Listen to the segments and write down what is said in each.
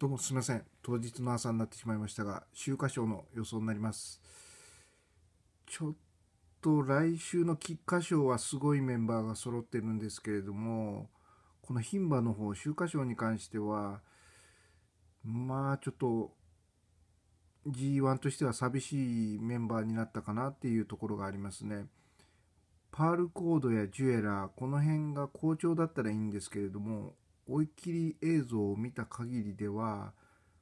どうもすみません。当日の朝になってしまいましたが、週刊賞の予想になります。ちょっと来週の菊花賞はすごいメンバーが揃ってるんですけれども、この牝馬の方、秋華賞に関しては、まあちょっと G1 としては寂しいメンバーになったかなっていうところがありますね。パールコードやジュエラー、この辺が好調だったらいいんですけれども、追い切り映像を見た限りでは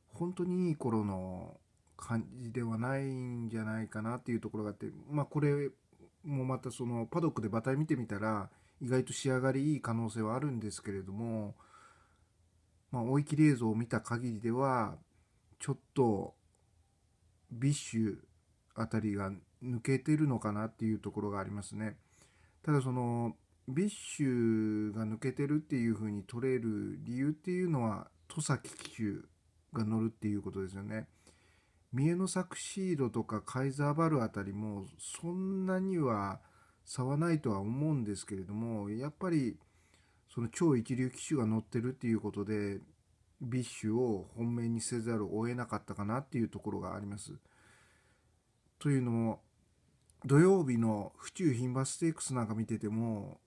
本当にいい頃の感じではないんじゃないかなっていうところがあってまあこれもまたそのパドックで馬体見てみたら意外と仕上がりいい可能性はあるんですけれども、まあ、追い切り映像を見た限りではちょっとビッシュあたりが抜けてるのかなっていうところがありますね。ただそのビッシュが抜けてるっていう風に取れる理由っていうのは戸崎騎手が乗るっていうことですよね。三重のサクシードとかカイザーバルあたりもそんなには差はないとは思うんですけれどもやっぱりその超一流騎手が乗ってるっていうことでビッシュを本命にせざるを得なかったかなっていうところがあります。というのも土曜日の府中牝馬ステークスなんか見てても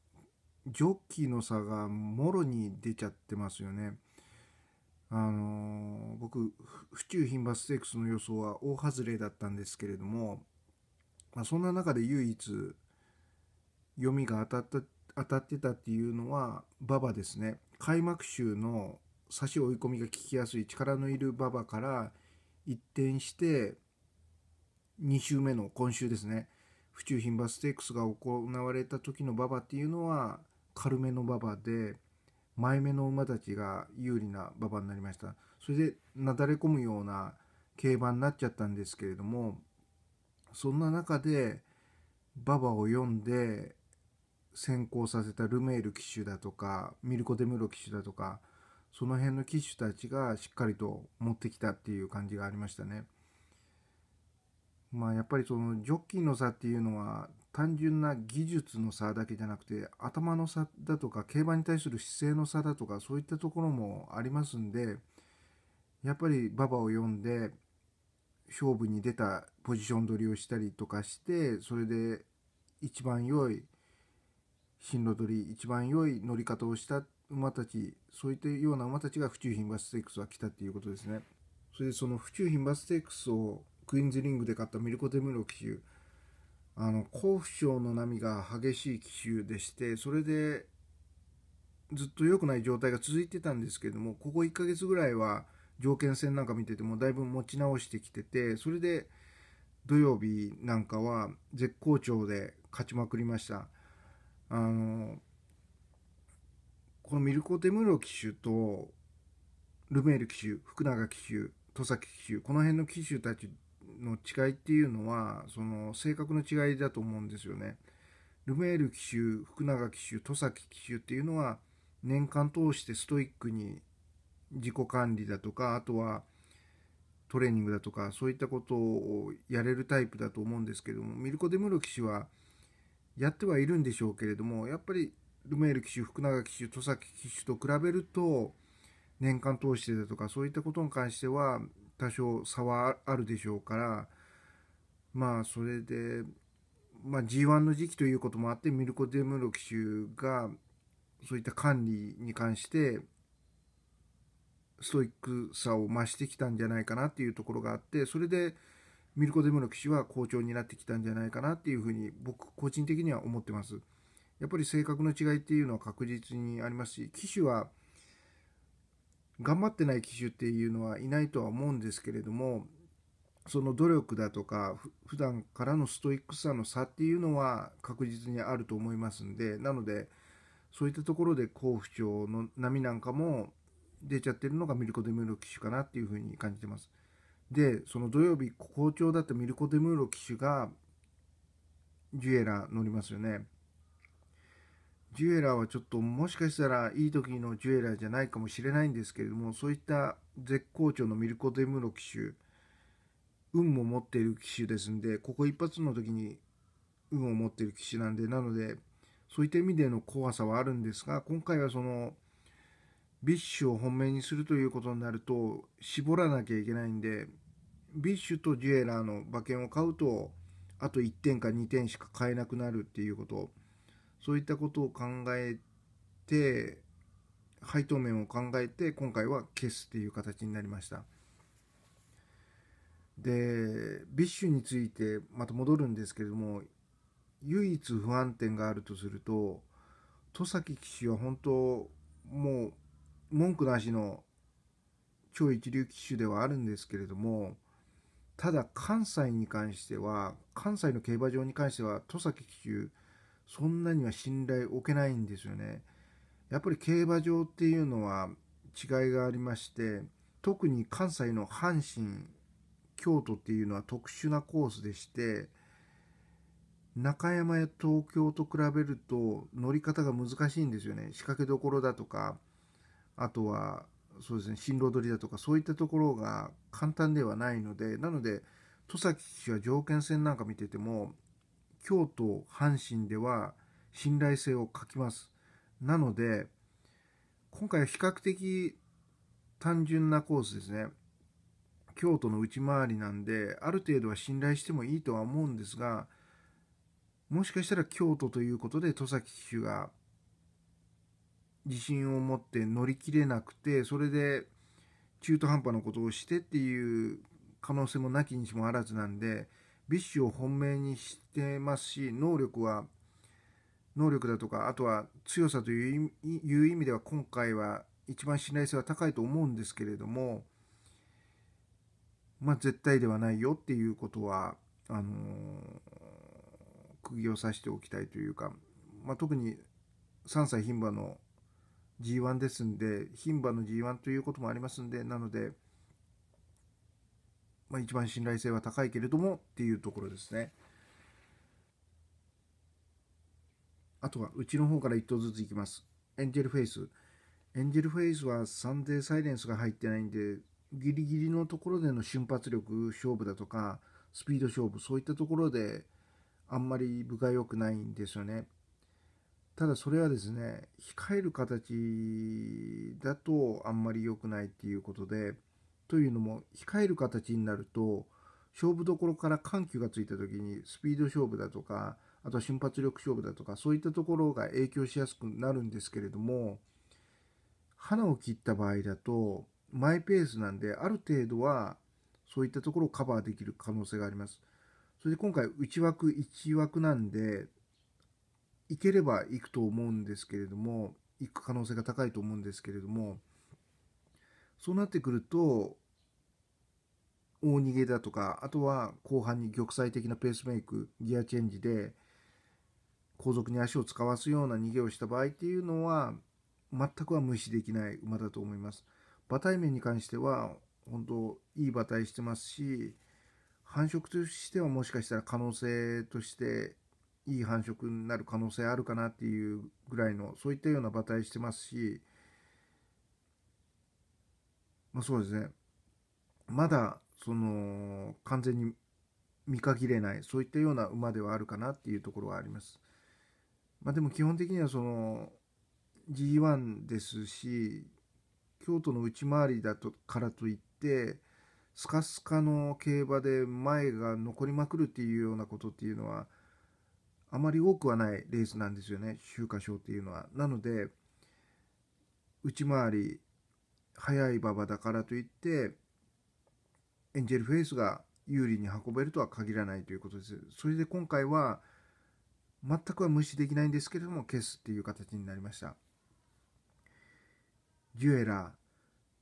ジョッキーの差がもろに出ちゃってますよね。あのー、僕府中牝馬ステークスの予想は大外れだったんですけれども、まあ、そんな中で唯一読みが当たった当たってたっていうのは馬場ですね開幕週の差し追い込みが効きやすい力のいる馬場から一転して2週目の今週ですね府中牝馬ステークスが行われた時の馬場っていうのは軽めの馬場で前目の馬たちが有利な馬場になりましたそれでなだれ込むような競馬になっちゃったんですけれどもそんな中で馬場を読んで先行させたルメール騎手だとかミルコ・デムロ騎手だとかその辺の騎手たちがしっかりと持ってきたっていう感じがありましたね。まあやっぱりそのジョッキーの差っていうのは単純な技術の差だけじゃなくて頭の差だとか競馬に対する姿勢の差だとかそういったところもありますんでやっぱり馬場を呼んで勝負に出たポジション取りをしたりとかしてそれで一番良い進路取り一番良い乗り方をした馬たちそういったような馬たちが府中牝馬ステークスは来たっていうことですね。それでその府中牝馬ステークスをクイーンズリングで勝ったミルコ・デムロ騎手あの甲府潮の波が激しい奇襲でしてそれでずっと良くない状態が続いてたんですけどもここ1ヶ月ぐらいは条件戦なんか見ててもだいぶ持ち直してきててそれで土曜日なんかは絶好調で勝ちまくりましたあのこのミルコ・テムロ騎手とルメール騎手福永騎手戸崎騎手この辺の騎手たちの違いっていうのはその性格の違いだと思うんですよね。ルメール騎手福永騎手戸崎騎手っていうのは年間通してストイックに自己管理だとかあとはトレーニングだとかそういったことをやれるタイプだと思うんですけどもミルコ・デムロ騎手はやってはいるんでしょうけれどもやっぱりルメール騎手福永騎手戸崎騎手と比べると年間通してだとかそういったことに関しては多少差はあるでしょうからまあそれで、まあ、G1 の時期ということもあってミルコ・デムロ騎手がそういった管理に関してストイックさを増してきたんじゃないかなっていうところがあってそれでミルコ・デムロ騎手は好調になってきたんじゃないかなっていうふうに僕個人的には思ってます。やっぱり性格の違いっていうのは確実にありますし騎手は頑張ってない機種っていうのはいないとは思うんですけれどもその努力だとか普段からのストイックさの差っていうのは確実にあると思いますんでなのでそういったところで好不調の波なんかも出ちゃってるのがミルコ・デムーロ機種かなっていうふうに感じてます。でその土曜日好調だったミルコ・デムーロ機種がジュエラ乗りますよね。ジュエラーはちょっともしかしたらいい時のジュエラーじゃないかもしれないんですけれどもそういった絶好調のミルコ・デムロ騎手運も持っている騎手ですんでここ一発の時に運を持っている騎手なんでなのでそういった意味での怖さはあるんですが今回はそのビッシュを本命にするということになると絞らなきゃいけないんでビッシュとジュエラーの馬券を買うとあと1点か2点しか買えなくなるっていうことそういったことを考えて配当面を考えて今回は消すっていう形になりましたでビッシュについてまた戻るんですけれども唯一不安点があるとすると戸崎騎手は本当もう文句なしの超一流騎手ではあるんですけれどもただ関西に関しては関西の競馬場に関しては戸崎騎手そんなには信頼を置けないんですよね。やっぱり競馬場っていうのは違いがありまして特に関西の阪神京都っていうのは特殊なコースでして中山や東京と比べると乗り方が難しいんですよね仕掛けどころだとかあとはそうですね進路取りだとかそういったところが簡単ではないのでなので戸崎騎手は条件戦なんか見てても京都阪神では信頼性を欠きますなので今回は比較的単純なコースですね京都の内回りなんである程度は信頼してもいいとは思うんですがもしかしたら京都ということで戸崎騎手が自信を持って乗り切れなくてそれで中途半端なことをしてっていう可能性もなきにしもあらずなんでビッシュを本命にしてますし能力は能力だとかあとは強さという意味では今回は一番信頼性は高いと思うんですけれどもまあ絶対ではないよっていうことはあのー、釘を刺しておきたいというか、まあ、特に3歳牝馬の G1 ですんで牝馬の G1 ということもありますんでなのでまあ、一番信頼性は高いけれどもっていうところですね。あとはうちの方から1頭ずついきます。エンジェルフェイス。エンジェルフェイスはサンデーサイレンスが入ってないんで、ギリギリのところでの瞬発力勝負だとか、スピード勝負、そういったところであんまり部が良くないんですよね。ただそれはですね、控える形だとあんまり良くないっていうことで、というのも控える形になると勝負どころから緩急がついた時にスピード勝負だとかあとは瞬発力勝負だとかそういったところが影響しやすくなるんですけれども花を切った場合だとマイペースなんである程度はそういったところをカバーできる可能性があります。それで今回内枠1枠なんでいければいくと思うんですけれども行く可能性が高いと思うんですけれどもそうなってくると大逃げだとか、あとは後半に玉砕的なペースメイク、ギアチェンジで、後続に足を使わすような逃げをした場合っていうのは、全くは無視できない馬だと思います。馬体面に関しては、本当いい馬体してますし、繁殖としてはもしかしたら可能性としていい繁殖になる可能性あるかなっていうぐらいのそういったような馬体してますしまあそうですねまだその完全に見限れないそういったような馬ではあるかなっていうところはあります。まあ、でも基本的にはその G1 ですし京都の内回りだとからといってスカスカの競馬で前が残りまくるっていうようなことっていうのはあまり多くはないレースなんですよね秋華賞っていうのは。なので内回り速い馬場だからといってエンジェルフェイスが有利に運べるとは限らないということです。それで今回は全くは無視できないんですけれども消すっていう形になりました。ジュエラ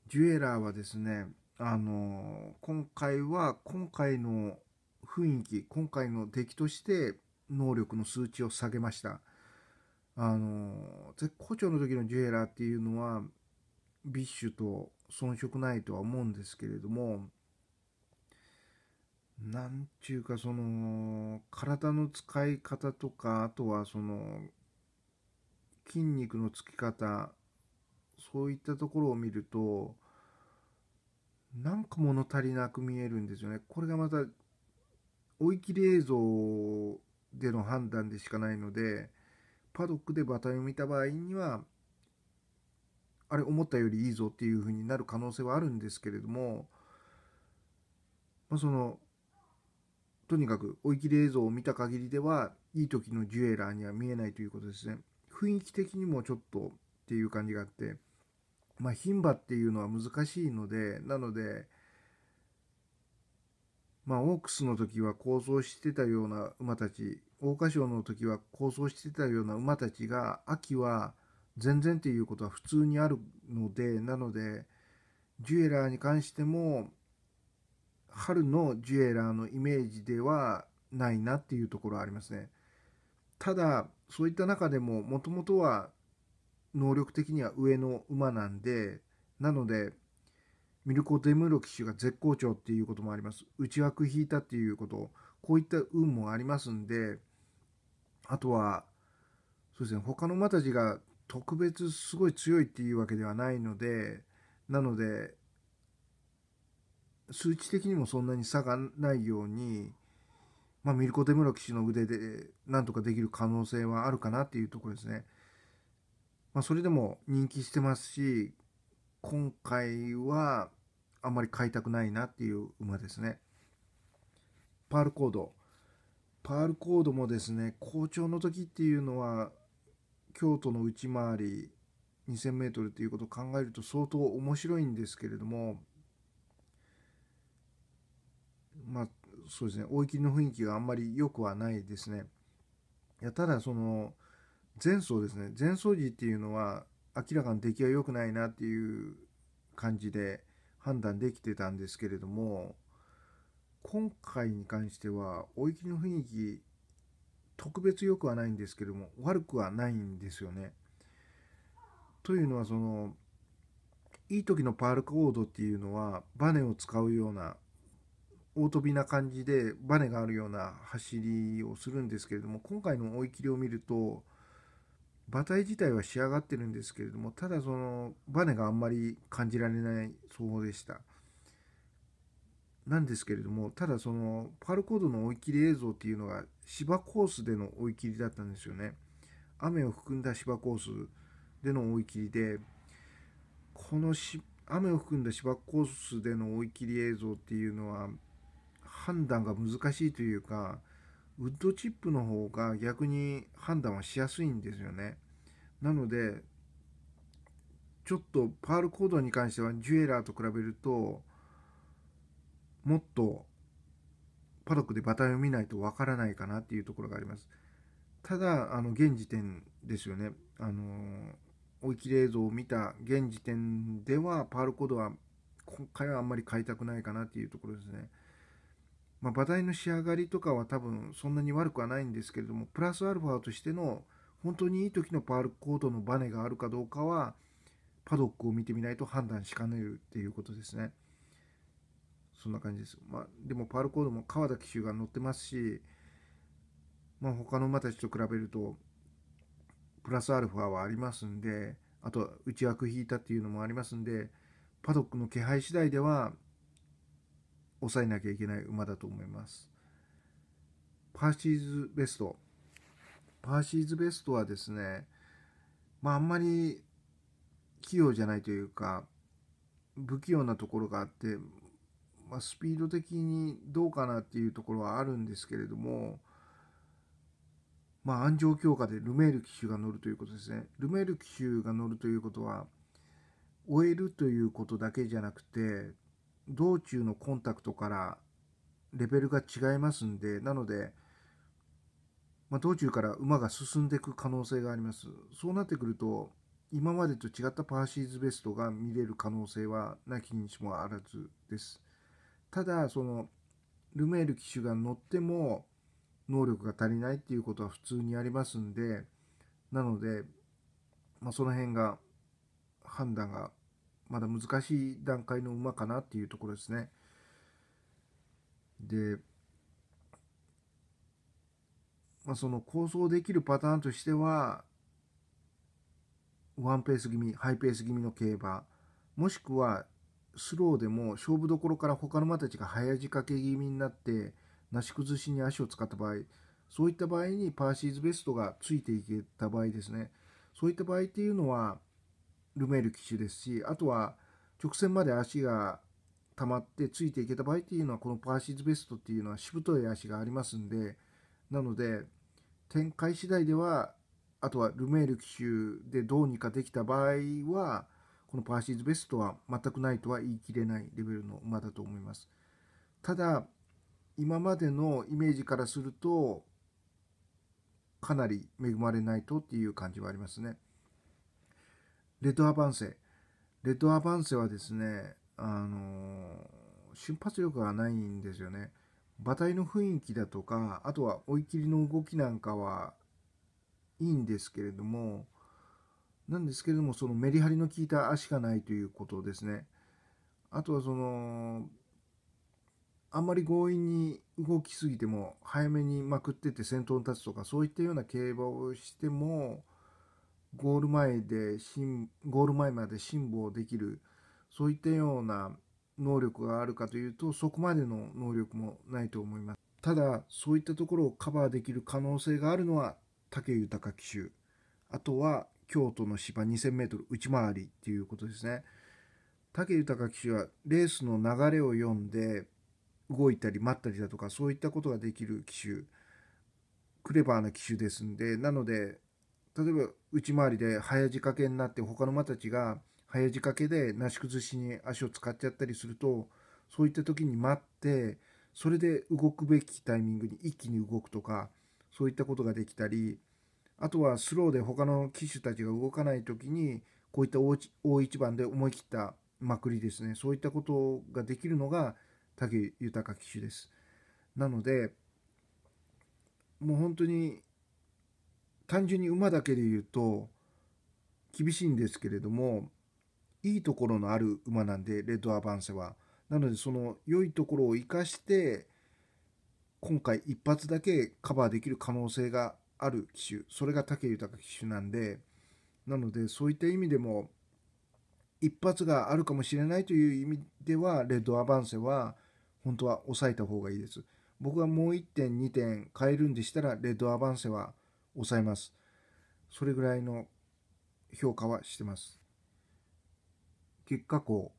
ー。ジュエラーはですね、あの今回は今回の雰囲気、今回の出来として能力の数値を下げました。あの絶好調の時のジュエラーっていうのはビッシュと遜色ないとは思うんですけれどもなんちゅうかその体の使い方とかあとはその筋肉のつき方そういったところを見るとなんか物足りなく見えるんですよねこれがまた追い切り映像での判断でしかないのでパドックで馬体を見た場合にはあれ思ったよりいいぞっていうふうになる可能性はあるんですけれども、まあ、そのとにかく追い切り映像を見た限りではいい時のジュエラーには見えないということですね雰囲気的にもちょっとっていう感じがあってまあ牝馬っていうのは難しいのでなのでまあオークスの時は構想してたような馬たち桜花賞の時は構想してたような馬たちが秋は全然っていうことは普通にあるのでなのでジュエラーに関しても春のジュエラーのイメージではないなっていうところはありますね。ただそういった中でももともとは能力的には上の馬なんでなのでミルコ・デムロ騎手が絶好調っていうこともあります内枠引いたっていうことこういった運もありますんであとはそうですね他の馬たちが特別すごい強いっていうわけではないのでなので数値的にもそんなに差がないように、まあ、ミルコ・デムロ騎手の腕でなんとかできる可能性はあるかなっていうところですね。まあ、それでも人気してますし今回はあんまり買いたくないなっていう馬ですね。パールコードパールコードもですね好調の時っていうのは京都の内回り 2000m ということを考えると相当面白いんですけれどもまあ、そうですね大い切りの雰囲気があんまり良くはないですね。いやただその前奏ですね前奏時っていうのは明らかに出来が良くないなっていう感じで判断できてたんですけれども今回に関しては大雪の雰囲気特別良くはないんですけども悪くはないんですよね。というのはそのいい時のパールコードっていうのはバネを使うような大飛びな感じでバネがあるような走りをするんですけれども今回の追い切りを見ると馬体自体は仕上がってるんですけれどもただそのバネがあんまり感じられないそ法でしたなんですけれどもただそのパルコードの追い切り映像っていうのが芝コースでの追い切りだったんですよね雨を含んだ芝コースでの追い切りでこのし雨を含んだ芝コースでの追い切り映像っていうのは判断が難しいというかウッドチップの方が逆に判断はしやすいんですよねなのでちょっとパールコードに関してはジュエラーと比べるともっとパドックでバタンを見ないとわからないかなっていうところがありますただあの現時点ですよねあの追い切り映像を見た現時点ではパールコードは今回はあんまり買いたくないかなっていうところですね。まあ、馬体の仕上がりとかは多分そんなに悪くはないんですけれどもプラスアルファとしての本当にいい時のパールコードのバネがあるかどうかはパドックを見てみないと判断しかねるっていうことですねそんな感じです、まあ、でもパールコードも川田騎手が乗ってますし、まあ、他の馬たちと比べるとプラスアルファはありますんであと内枠引いたっていうのもありますんでパドックの気配次第では抑えなきゃいけない馬だと思います。パーシーズベスト。パーシーズベストはですね、まあ、あんまり器用じゃないというか、不器用なところがあって、まあ、スピード的にどうかなっていうところはあるんですけれども、まあ、安城強化でルメール騎手が乗るということですね。ルメール騎手が乗るということは、終えるということだけじゃなくて、道中のコンタクトからレベルが違いますんで、なので、まあ、道中から馬が進んでいく可能性があります。そうなってくると、今までと違ったパーシーズベストが見れる可能性はなきにしもあらずです。ただ、その、ルメール騎手が乗っても能力が足りないっていうことは普通にありますんで、なので、まあ、その辺が判断がまだ難しい段階の馬かなっていうところですね。で、まあ、その構想できるパターンとしては、ワンペース気味、ハイペース気味の競馬、もしくはスローでも勝負どころから他の馬たちが早仕掛け気味になって、なし崩しに足を使った場合、そういった場合にパーシーズベストがついていけた場合ですね。そういった場合っていうのは、ルメール騎手ですしあとは直線まで足が溜まってついていけた場合っていうのはこのパーシーズベストっていうのはしぶとい足がありますんでなので展開次第ではあとはルメール騎手でどうにかできた場合はこのパーシーズベストは全くないとは言い切れないレベルの馬だと思います。ただ今までのイメージからするとかなり恵まれないとっていう感じはありますね。レトアバンセ。レドアバンセはですね、あの瞬発力がないんですよね。馬体の雰囲気だとか、あとは追い切りの動きなんかはいいんですけれども、なんですけれども、そのメリハリの効いた足がないということですね。あとはその、あんまり強引に動きすぎても、早めにまくってて先頭に立つとか、そういったような競馬をしても、ゴール前でゴール前まで辛抱できるそういったような能力があるかというとそこまでの能力もないと思いますただそういったところをカバーできる可能性があるのは武豊騎手あとは京都の芝 2000m 内回りっていうことですね武豊騎手はレースの流れを読んで動いたり待ったりだとかそういったことができる騎手クレバーな機種ですんでなので例えば内回りで早仕掛けになって他の馬たちが早仕掛けでなし崩しに足を使っちゃったりするとそういった時に待ってそれで動くべきタイミングに一気に動くとかそういったことができたりあとはスローで他の騎手たちが動かない時にこういった大一番で思い切ったまくりですねそういったことができるのが武豊騎手です。なのでもう本当に単純に馬だけで言うと厳しいんですけれどもいいところのある馬なんでレッドアバンセはなのでその良いところを生かして今回一発だけカバーできる可能性がある機種それが武豊騎手なんでなのでそういった意味でも一発があるかもしれないという意味ではレッドアバンセは本当は抑えた方がいいです僕はもう1点2点変えるんでしたらレッドアバンセは抑えます。それぐらいの評価はしてます。月下口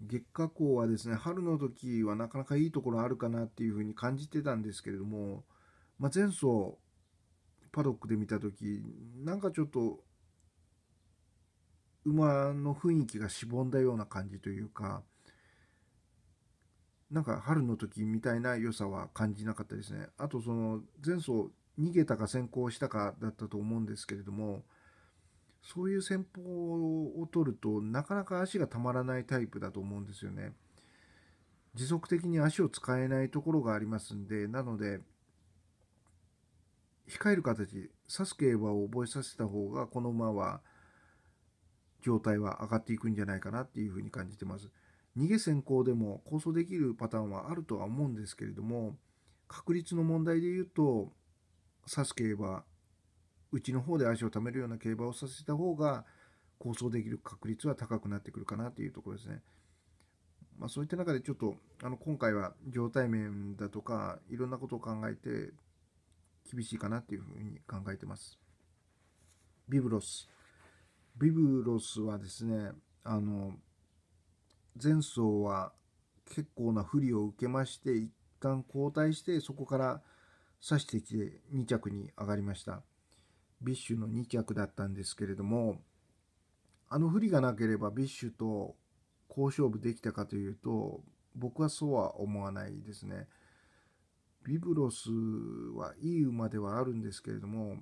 月下校はですね、春の時はなかなかいいところあるかなっていうふうに感じてたんですけれども、まあ、前走、パドックで見た時、なんかちょっと、馬の雰囲気がしぼんだような感じというか、なんか春の時みたいな良さは感じなかったですね。あとその前走逃げたか先行したかだったと思うんですけれどもそういう戦法を取るとなかなか足がたまらないタイプだと思うんですよね。持続的に足を使えないところがありますんでなので控える形指す競馬を覚えさせた方がこの馬は状態は上がっていくんじゃないかなっていうふうに感じてます。逃げ先行でも構想できるパターンはあるとは思うんですけれども確率の問題で言うと指す競馬うちの方で足を貯めるような競馬をさせた方が構想できる確率は高くなってくるかなというところですね。まあ、そういった中でちょっとあの今回は状態面だとかいろんなことを考えて厳しいかなというふうに考えてます。ビブロス。ビブロスはですね、あの前走は結構な不利を受けまして一旦交代してそこから指してきて2着に上がりました。ビッシュの2着だったんですけれども、あの不利がなければビッシュと好勝負できたかというと、僕はそうは思わないですね。ビブロスはいい馬ではあるんですけれども、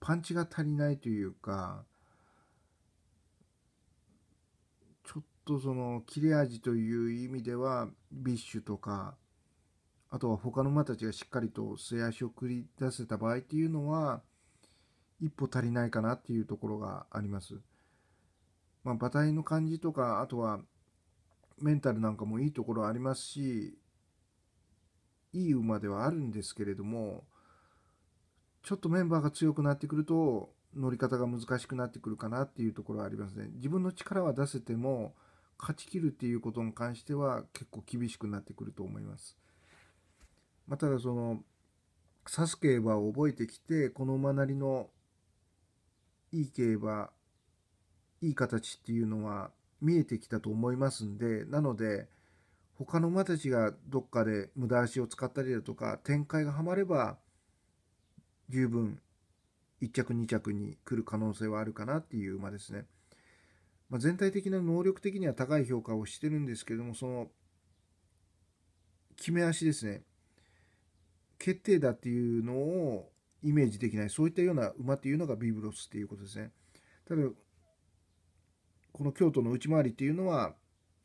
パンチが足りないというか、ちょっとその切れ味という意味では、ビッシュとか、あとは他の馬たちがしっかりと素足を繰り出せた場合っていうのは一歩足りないかなっていうところがあります。まあ、馬体の感じとかあとはメンタルなんかもいいところありますしいい馬ではあるんですけれどもちょっとメンバーが強くなってくると乗り方が難しくなってくるかなっていうところはありますね。自分の力は出せても勝ちきるっていうことに関しては結構厳しくなってくると思います。まあ、ただその指す競馬を覚えてきてこの馬なりのいい競馬いい形っていうのは見えてきたと思いますんでなので他の馬たちがどっかで無駄足を使ったりだとか展開がはまれば十分1着2着に来る可能性はあるかなっていう馬ですね。まあ、全体的な能力的には高い評価をしてるんですけどもその決め足ですね決定だっていうのをイメージできないそういったような馬っていうのがビーブロスっていうことですね。ただこの京都の内回りっていうのは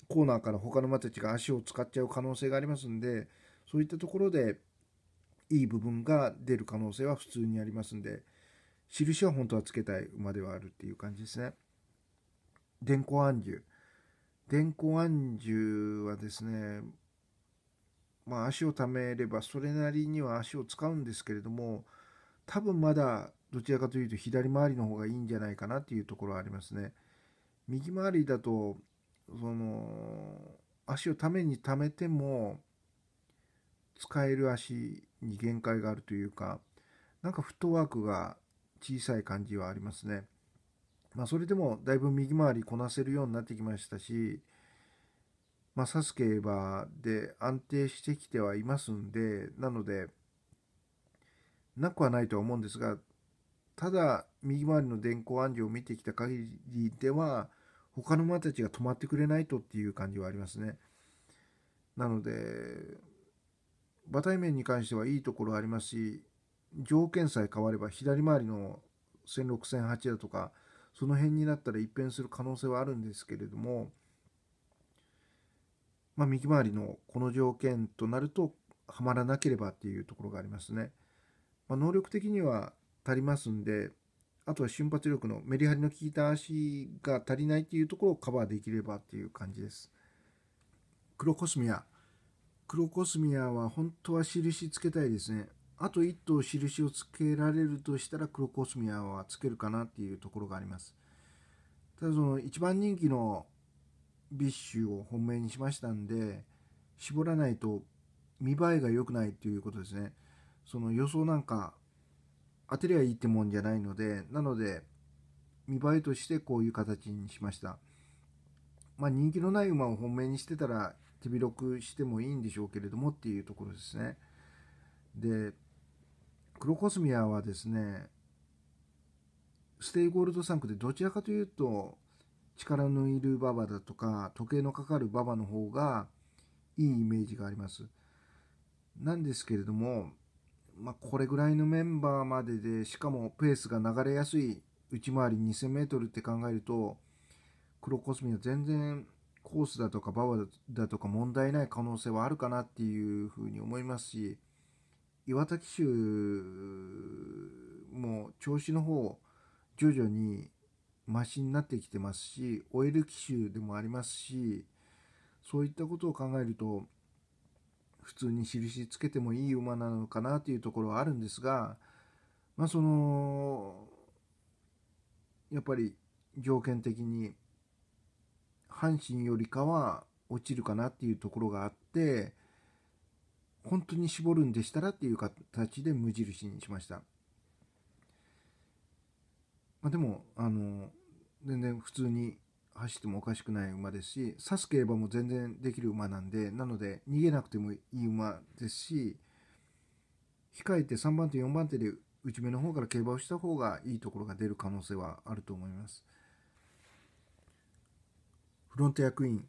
コーナーから他の馬たちが足を使っちゃう可能性がありますんでそういったところでいい部分が出る可能性は普通にありますんで印は本当はつけたい馬ではあるっていう感じですね。電光暗獣電光暗獣はですねまあ、足をためればそれなりには足を使うんですけれども多分まだどちらかというと左回りの方がいいんじゃないかなっていうところはありますね。右回りだとその足をためにためても使える足に限界があるというかなんかフットワークが小さい感じはありますね。まあ、それでもだいぶ右回りこなせるようになってきましたしまあ、指す競で安定してきてはいますんで、なので、なくはないとは思うんですが、ただ、右回りの電光暗示を見てきた限りでは、他の馬たちが止まってくれないとっていう感じはありますね。なので、馬体面に関してはいいところありますし、条件さえ変われば左回りの1006、0 0 8だとか、その辺になったら一変する可能性はあるんですけれども、まあ、右回りのこの条件となるとはまらなければっていうところがありますね。まあ、能力的には足りますんであとは瞬発力のメリハリの効いた足が足りないっていうところをカバーできればっていう感じです。黒コスミア黒コスミアは本当は印つけたいですね。あと1頭印をつけられるとしたら黒コスミアはつけるかなっていうところがあります。ただその1番人気のビッシュを本命にしましたんで絞らないと見栄えが良くないということですねその予想なんか当てりゃいいってもんじゃないのでなので見栄えとしてこういう形にしましたまあ人気のない馬を本命にしてたら手広くしてもいいんでしょうけれどもっていうところですねで黒コスミアはですねステイゴールドンクでどちらかというと力のいる馬場だとか時計のかかる馬場の方がいいイメージがあります。なんですけれども、まあ、これぐらいのメンバーまででしかもペースが流れやすい内回り 2000m って考えると黒コスミは全然コースだとかババだとか問題ない可能性はあるかなっていうふうに思いますし岩田騎手も調子の方徐々にマシになってきてますしオイル機種でもありますしそういったことを考えると普通に印つけてもいい馬なのかなというところはあるんですがまあそのやっぱり条件的に阪神よりかは落ちるかなっていうところがあって本当に絞るんでしたらっていう形で無印にしました。まあ、でもあの全然普通に走ってもおかしくない馬ですし刺す競馬も全然できる馬なんでなので逃げなくてもいい馬ですし控えて3番手4番手で内目の方から競馬をした方がいいところが出る可能性はあると思います。フロント役員クイン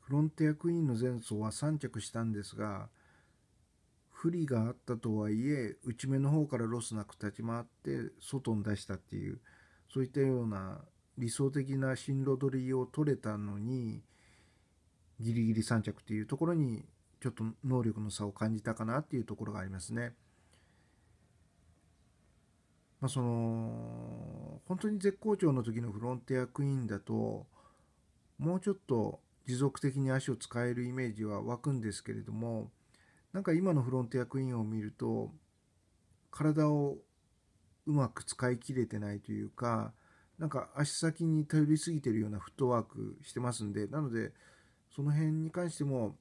フロント役員クインの前走は3着したんですが不利があったとはいえ内目の方からロスなく立ち回って外に出したっていう。そういったような理想的な進路取りを取れたのにギリギリ3着っていうところにちょっと能力の差を感じたかなっていうところがありますね。まあ、その本当に絶好調の時のフロンティアクイーンだともうちょっと持続的に足を使えるイメージは湧くんですけれどもなんか今のフロンティアクイーンを見ると体をうまく使い切れてないというかなんか足先に頼りすぎてるようなフットワークしてますんでなのでその辺に関しても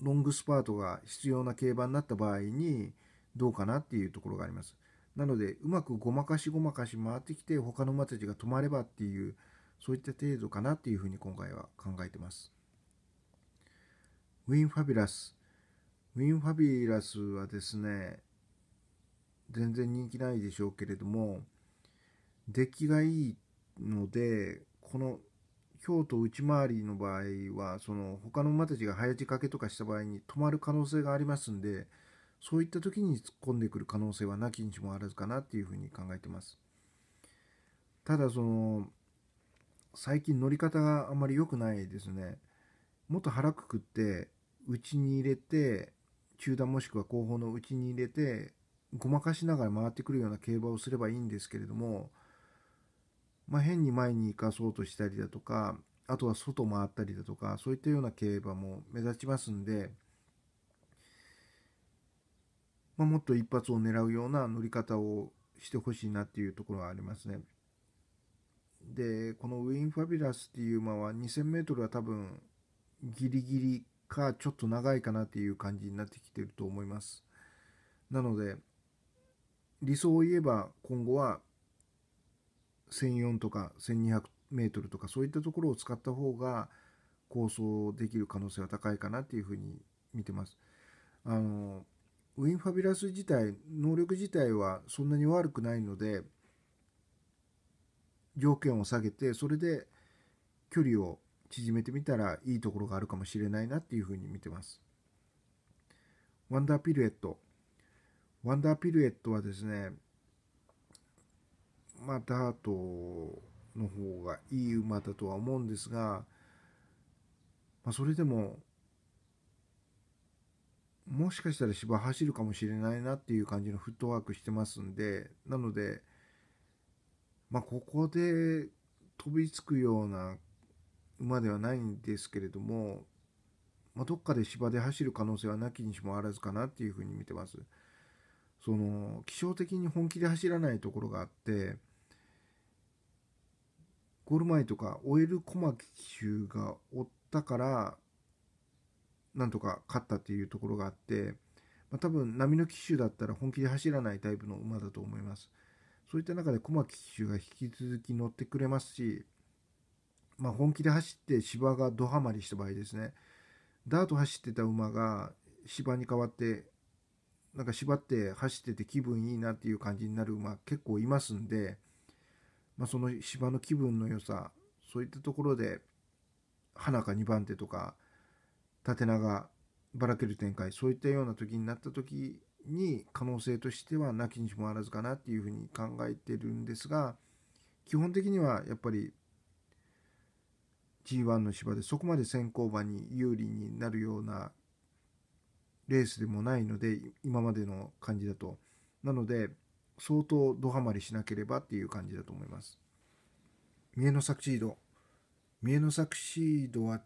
ロングスパートが必要な競馬になった場合にどうかなっていうところがあります。なのでうまくごまかしごまかし回ってきて他の馬たちが止まればっていうそういった程度かなっていうふうに今回は考えてます。ウィン・ファビュラス。ウィン・ファビュラスはですね、全然人気ないでしょうけれども出来がいいのでこの京都内回りの場合はその他の馬たちが早仕掛けとかした場合に止まる可能性がありますんでそういった時に突っ込んでくる可能性はなきにしもあらずかなっていうふうに考えてますただその最近乗り方があまり良くないですねもっと腹くくって内に入れて中段もしくは後方の内に入れてごまかしながら回ってくるような競馬をすればいいんですけれども、まあ、変に前に行かそうとしたりだとかあとは外回ったりだとかそういったような競馬も目立ちますんで、まあ、もっと一発を狙うような乗り方をしてほしいなっていうところはありますね。でこのウィン・ファビュラスっていう馬は 2000m は多分ギリギリかちょっと長いかなっていう感じになってきてると思います。なので理想を言えば今後は1004とか1200メートルとかそういったところを使った方が構想できる可能性は高いかなっていうふうに見てます。あのウィン・ファビュラス自体能力自体はそんなに悪くないので条件を下げてそれで距離を縮めてみたらいいところがあるかもしれないなっていうふうに見てます。ワンダーピルエットワンダーピルエットはですね、まあ、ダートの方がいい馬だとは思うんですが、まあ、それでも、もしかしたら芝走るかもしれないなっていう感じのフットワークしてますんで、なので、まあ、ここで飛びつくような馬ではないんですけれども、まあ、どっかで芝で走る可能性はなきにしもあらずかなっていうふうに見てます。その気象的に本気で走らないところがあってゴール前とかオえる小牧騎手が追ったからなんとか勝ったっていうところがあって、まあ、多分波の騎手だったら本気で走らないタイプの馬だと思いますそういった中で小牧騎手が引き続き乗ってくれますし、まあ、本気で走って芝がドハマりした場合ですねダート走ってた馬が芝に変わってなんか縛って走ってて気分いいなっていう感じになる馬結構いますんで、まあ、その芝の気分の良さそういったところで花か2番手とか縦長ばらける展開そういったような時になった時に可能性としてはなきにしもあらずかなっていうふうに考えてるんですが基本的にはやっぱり G1 の芝でそこまで先行馬に有利になるようなレースでもないので今までの感じだとなので相当ドハマりしなければっていう感じだと思います三重のサクシード三重のサクシードは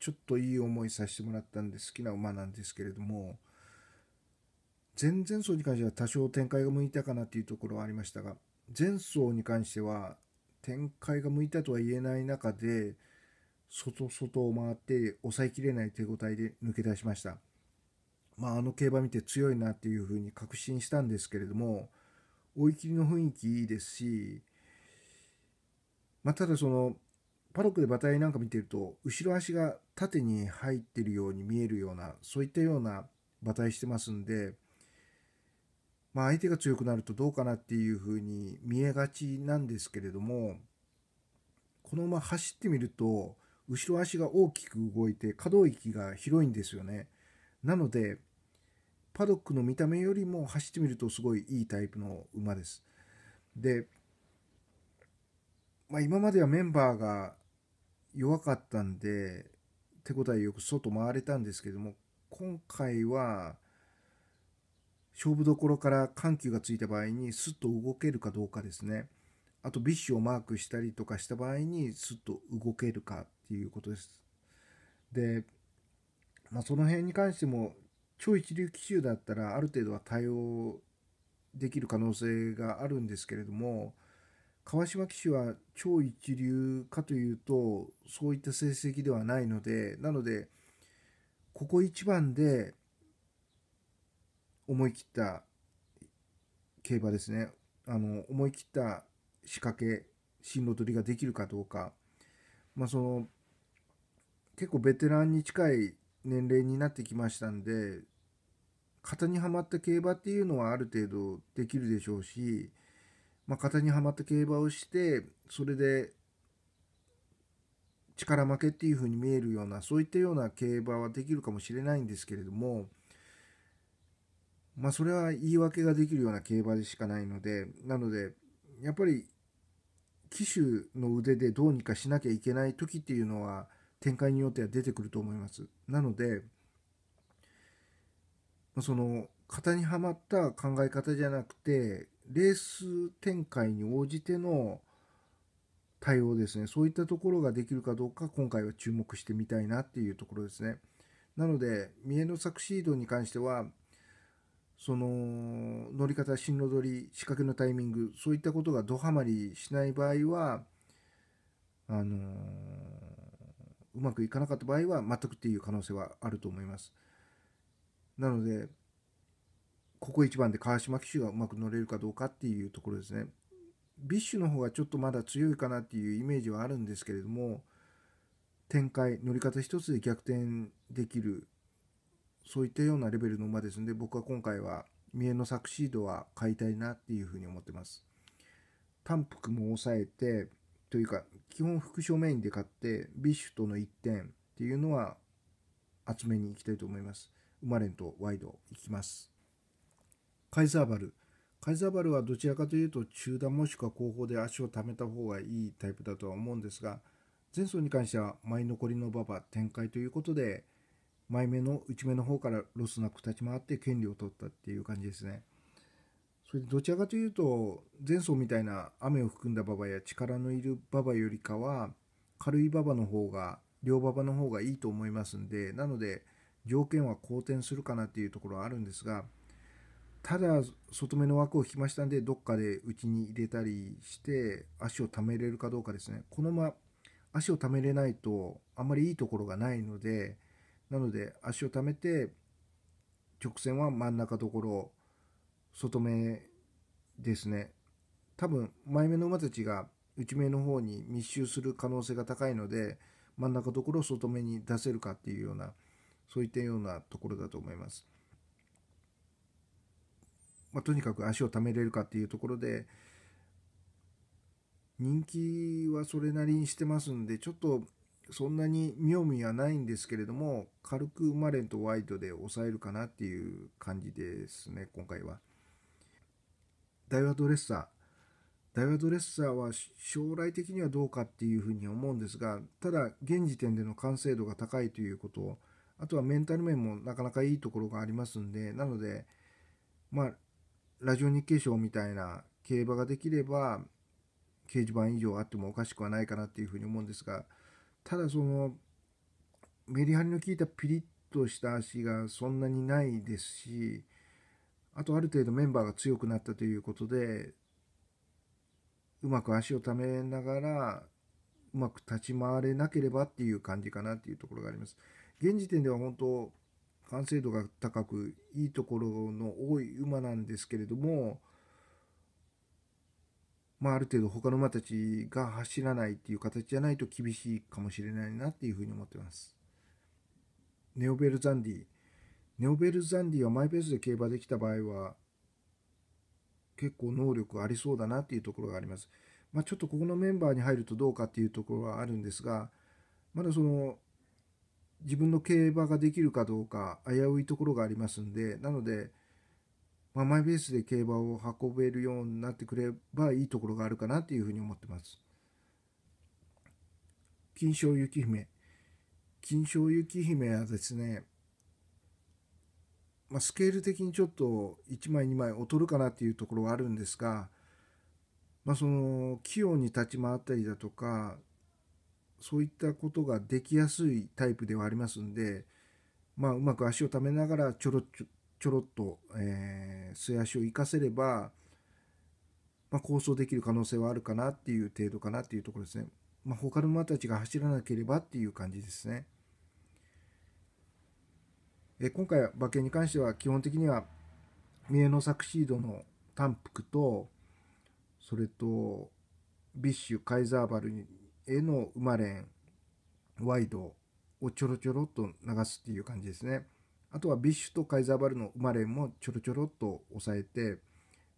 ちょっといい思いさせてもらったんで好きな馬なんですけれども前々走に関しては多少展開が向いたかなっていうところはありましたが前走に関しては展開が向いたとは言えない中で外外を回って抑えきれない手応えで抜け出しました。まあ、あの競馬見て強いなっていうふうに確信したんですけれども追い切りの雰囲気いいですし、まあ、ただそのパドックで馬体なんか見てると後ろ足が縦に入ってるように見えるようなそういったような馬体してますんで、まあ、相手が強くなるとどうかなっていうふうに見えがちなんですけれどもこの馬走ってみると後ろ足が大きく動いて可動域が広いんですよね。なのでパドックの見た目よりも走ってみるとすごいいいタイプの馬です。で、まあ、今まではメンバーが弱かったんで手応えよく外回れたんですけども今回は勝負どころから緩急がついた場合にすっと動けるかどうかですねあとビッシュをマークしたりとかした場合にすっと動けるかっていうことですで、まあ、その辺に関しても超一流機種だったらある程度は対応できる可能性があるんですけれども川島騎手は超一流かというとそういった成績ではないのでなのでここ一番で思い切った競馬ですねあの思い切った仕掛け進路取りができるかどうか、まあ、その結構ベテランに近い年齢になってきましたんで型にはまった競馬っていうのはある程度できるでしょうし、まあ、型にはまった競馬をしてそれで力負けっていう風に見えるようなそういったような競馬はできるかもしれないんですけれどもまあそれは言い訳ができるような競馬でしかないのでなのでやっぱり騎手の腕でどうにかしなきゃいけない時っていうのは展開によっては出てくると思います。なのでその型にはまった考え方じゃなくてレース展開に応じての対応ですねそういったところができるかどうか今回は注目してみたいなっていうところですね。なので三重のサクシードに関してはその乗り方進路取り仕掛けのタイミングそういったことがどハマりしない場合はあのーうまくいかなかった場合は全くっていう可能性はあると思います。なので、ここ一番で川島騎手がうまく乗れるかどうかっていうところですね。ビッシュの方がちょっとまだ強いかなっていうイメージはあるんですけれども、展開、乗り方一つで逆転できる、そういったようなレベルの馬ですので、僕は今回は三重のサクシードは買いたいなっていうふうに思ってます。単幅も抑えて、というか、基本副賞メインで買って、ビッシュとの1点っていうのは厚めにいきたいと思います。ウマレンとワイド行きます。カイザーバル。カイザーバルはどちらかというと中段もしくは後方で足を貯めた方がいいタイプだとは思うんですが、前走に関しては前残りの馬場展開ということで、前目の内目の方からロスなく立ち回って権利を取ったっていう感じですね。それどちらかというと前走みたいな雨を含んだ馬場や力のいる馬場よりかは軽い馬場の方が両馬場の方がいいと思いますんでなので条件は好転するかなっていうところはあるんですがただ外目の枠を引きましたんでどっかで内に入れたりして足をためれるかどうかですねこのまま足をためれないとあんまりいいところがないのでなので足をためて直線は真ん中ところ外目ですね多分前目の馬たちが内目の方に密集する可能性が高いので真ん中ところを外目に出せるかっていうようなそういったようなところだと思います。まあ、とにかく足をためれるかっていうところで人気はそれなりにしてますんでちょっとそんなに妙味はないんですけれども軽くマレンとワイドで抑えるかなっていう感じですね今回は。ダイワドレッサーダイワドレッサーは将来的にはどうかっていうふうに思うんですがただ現時点での完成度が高いということあとはメンタル面もなかなかいいところがありますんでなのでまあラジオ日経賞みたいな競馬ができれば掲示板以上あってもおかしくはないかなっていうふうに思うんですがただそのメリハリの効いたピリッとした足がそんなにないですしあとある程度メンバーが強くなったということで、うまく足をためながら、うまく立ち回れなければっていう感じかなっていうところがあります。現時点では本当、完成度が高く、いいところの多い馬なんですけれども、まあ、ある程度他の馬たちが走らないっていう形じゃないと厳しいかもしれないなっていうふうに思ってます。ネオベルザンディネオベルザンディはマイペースで競馬できた場合は、結構能力ありそうだなっていうところがあります。まあ、ちょっとここのメンバーに入るとどうかっていうところはあるんですが、まだその、自分の競馬ができるかどうか危ういところがありますんで、なので、まあ、マイペースで競馬を運べるようになってくればいいところがあるかなっていうふうに思ってます。金賞雪姫。金賞雪姫はですね、まあ、スケール的にちょっと1枚2枚劣るかなっていうところはあるんですが、まあ、その器用に立ち回ったりだとかそういったことができやすいタイプではありますんで、まあ、うまく足をためながらちょろちょちょろっと、えー、末足を生かせれば、まあ、構想できる可能性はあるかなっていう程度かなっていうところですね。まあ、他の馬たちが走らなければっていう感じですね。え今回は馬券に関しては基本的には三重のサクシードの淡幅とそれとビッシュカイザーバルへの生まれんワイドをちょろちょろっと流すっていう感じですねあとはビッシュとカイザーバルの生れんもちょろちょろっと抑えてウ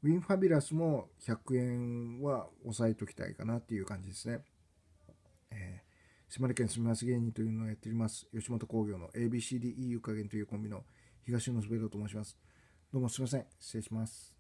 ィンファビュラスも100円は抑えときたいかなっていう感じですね、えー島根県住みます芸人というのをやっております吉本興業の ABCDE u 加減というコンビの東野すべと申しますどうもすみません失礼します